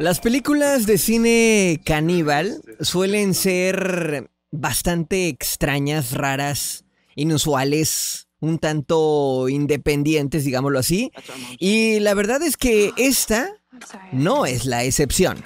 Las películas de cine caníbal suelen ser bastante extrañas, raras, inusuales, un tanto independientes, digámoslo así. Y la verdad es que esta no es la excepción.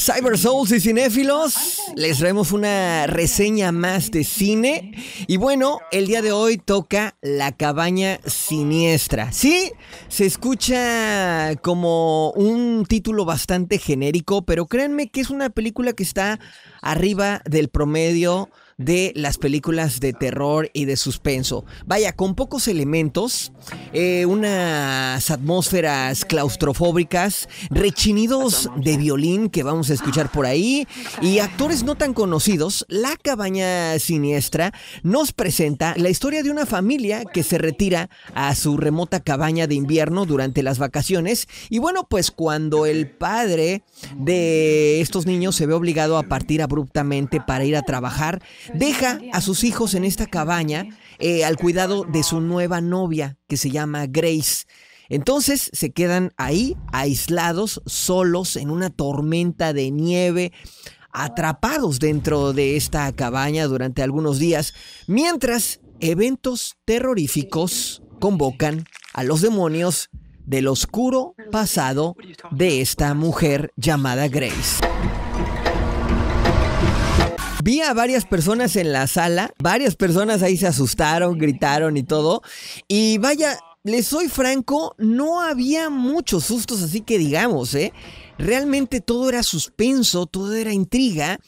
Cyber Souls y cinéfilos, les traemos una reseña más de cine. Y bueno, el día de hoy toca La Cabaña Siniestra. Sí, se escucha como un título bastante genérico, pero créanme que es una película que está arriba del promedio de las películas de terror y de suspenso. Vaya, con pocos elementos, eh, unas atmósferas claustrofóbicas, rechinidos de violín que vamos a escuchar por ahí y actores no tan conocidos, La Cabaña Siniestra nos presenta la historia de una familia que se retira a su remota cabaña de invierno durante las vacaciones y bueno, pues cuando el padre de estos niños se ve obligado a partir abruptamente para ir a trabajar, Deja a sus hijos en esta cabaña eh, al cuidado de su nueva novia, que se llama Grace. Entonces se quedan ahí, aislados, solos, en una tormenta de nieve, atrapados dentro de esta cabaña durante algunos días, mientras eventos terroríficos convocan a los demonios del oscuro pasado de esta mujer llamada Grace. Vi a varias personas en la sala, varias personas ahí se asustaron, gritaron y todo. Y vaya, les soy franco, no había muchos sustos, así que digamos, ¿eh? Realmente todo era suspenso, todo era intriga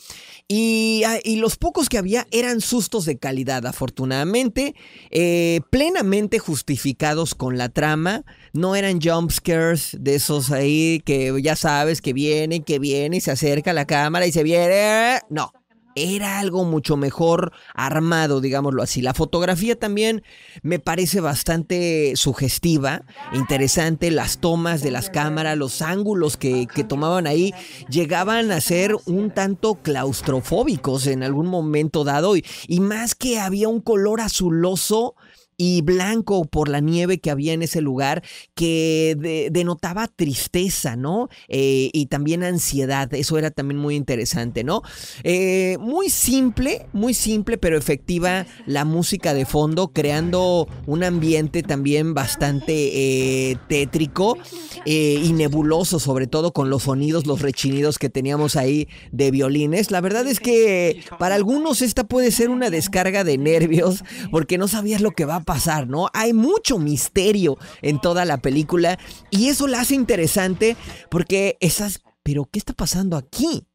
y, ah, los pocos que había eran sustos de calidad, afortunadamente, eh, plenamente justificados con la trama, no eran jumpscares de esos ahí que ya sabes que viene, que viene y se acerca la cámara y se viene, no, era algo mucho mejor armado, digámoslo así. La fotografía también me parece bastante sugestiva, interesante, las tomas de las cámaras, los ángulos que, tomaban ahí, llegaban a ser un tanto claustrofóbicos en algún momento dado y más que había un color azuloso y blanco por la nieve que había en ese lugar que denotaba tristeza, ¿no? Eh, y también ansiedad, eso era también muy interesante, ¿no? Eh, muy simple, muy simple, pero efectiva la música de fondo, creando un ambiente también bastante eh, tétrico y nebuloso, sobre todo con los sonidos, los rechinidos que teníamos ahí de violines. La verdad es que para algunos esta puede ser una descarga de nervios porque no sabías lo que va pasar, ¿no? Hay mucho misterio en toda la película y eso la hace interesante porque esas, pero ¿qué está pasando aquí?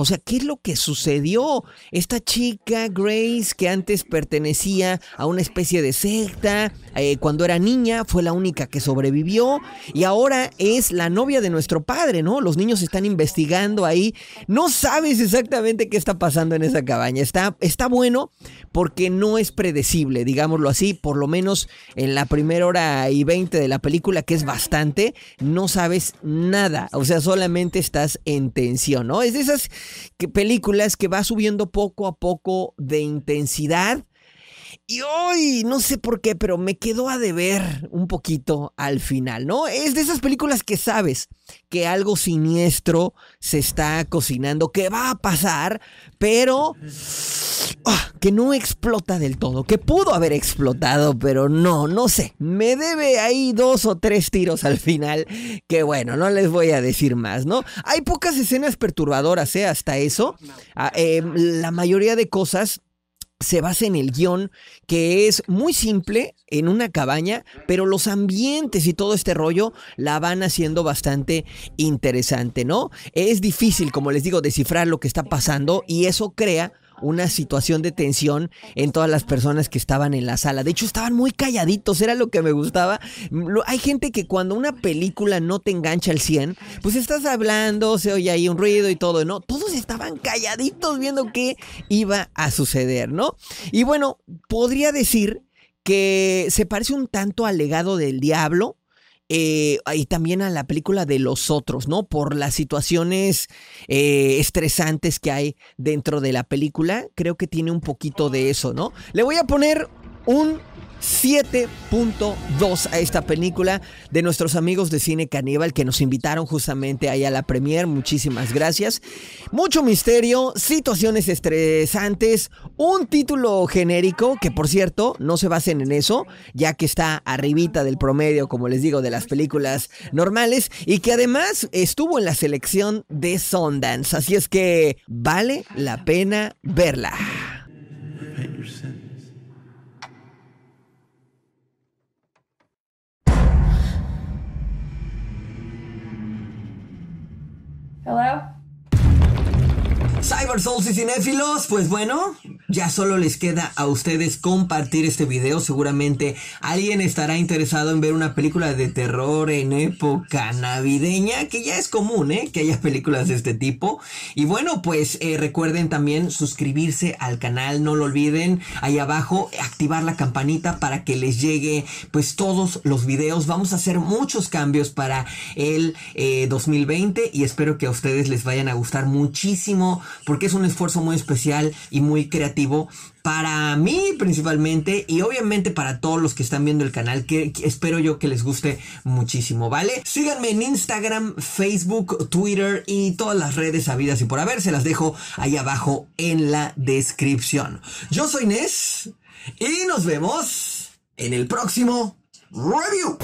O sea, ¿qué es lo que sucedió? Esta chica, Grace, que antes pertenecía a una especie de secta, eh, cuando era niña fue la única que sobrevivió y ahora es la novia de nuestro padre, ¿no? Los niños están investigando ahí. No sabes exactamente qué está pasando en esa cabaña. Está, está bueno porque no es predecible, digámoslo así, por lo menos en la primera hora y veinte de la película, que es bastante, no sabes nada. O sea, solamente estás en tensión, ¿no? Es de esas que películas que va subiendo poco a poco de intensidad y hoy, no sé por qué, pero me quedó a deber un poquito al final, ¿no? Es de esas películas que sabes que algo siniestro se está cocinando, que va a pasar, pero ah, que no explota del todo, que pudo haber explotado, pero no, no sé. Me debe ahí dos o tres tiros al final, que bueno, no les voy a decir más, ¿no? Hay pocas escenas perturbadoras, ¿eh? Hasta eso. Ah, em, la mayoría de cosas se basa en el guión, que es muy simple, en una cabaña, pero los ambientes y todo este rollo la van haciendo bastante interesante, ¿no? Es difícil, como les digo, descifrar lo que está pasando y eso crea una situación de tensión en todas las personas que estaban en la sala. De hecho, estaban muy calladitos, era lo que me gustaba. Hay gente que cuando una película no te engancha al 100, pues estás hablando, se oye ahí un ruido y todo, ¿no? Todo estaban calladitos viendo qué iba a suceder, ¿no? Y bueno, podría decir que se parece un tanto al legado del diablo, eh, y también a la película de los otros, ¿no? Por las situaciones eh, estresantes que hay dentro de la película, creo que tiene un poquito de eso, ¿no? Le voy a poner un 7.2 a esta película de nuestros amigos de Cine Caníbal que nos invitaron justamente ahí a la premier. Muchísimas gracias. Mucho misterio, situaciones estresantes, un título genérico que por cierto no se basen en eso, ya que está arribita del promedio, como les digo, de las películas normales y que además estuvo en la selección de Sundance. Así es que vale la pena verla. Hello? Cyber Souls y cinéfilos, pues bueno, ya solo les queda a ustedes compartir este video. Seguramente alguien estará interesado en ver una película de terror en época navideña, que ya es común, ¿eh? Que haya películas de este tipo. Y bueno, pues eh, recuerden también suscribirse al canal, no lo olviden. Ahí abajo, activar la campanita para que les llegue pues todos los videos. Vamos a hacer muchos cambios para el 2020 eh, y espero que a ustedes les vayan a gustar muchísimo porque es un esfuerzo muy especial y muy creativo para mí principalmente y obviamente para todos los que están viendo el canal que, espero yo que les guste muchísimo, ¿vale? Síganme en Instagram, Facebook, Twitter y todas las redes habidas y por haber, se las dejo ahí abajo en la descripción. Yo soy Nes y nos vemos en el próximo review.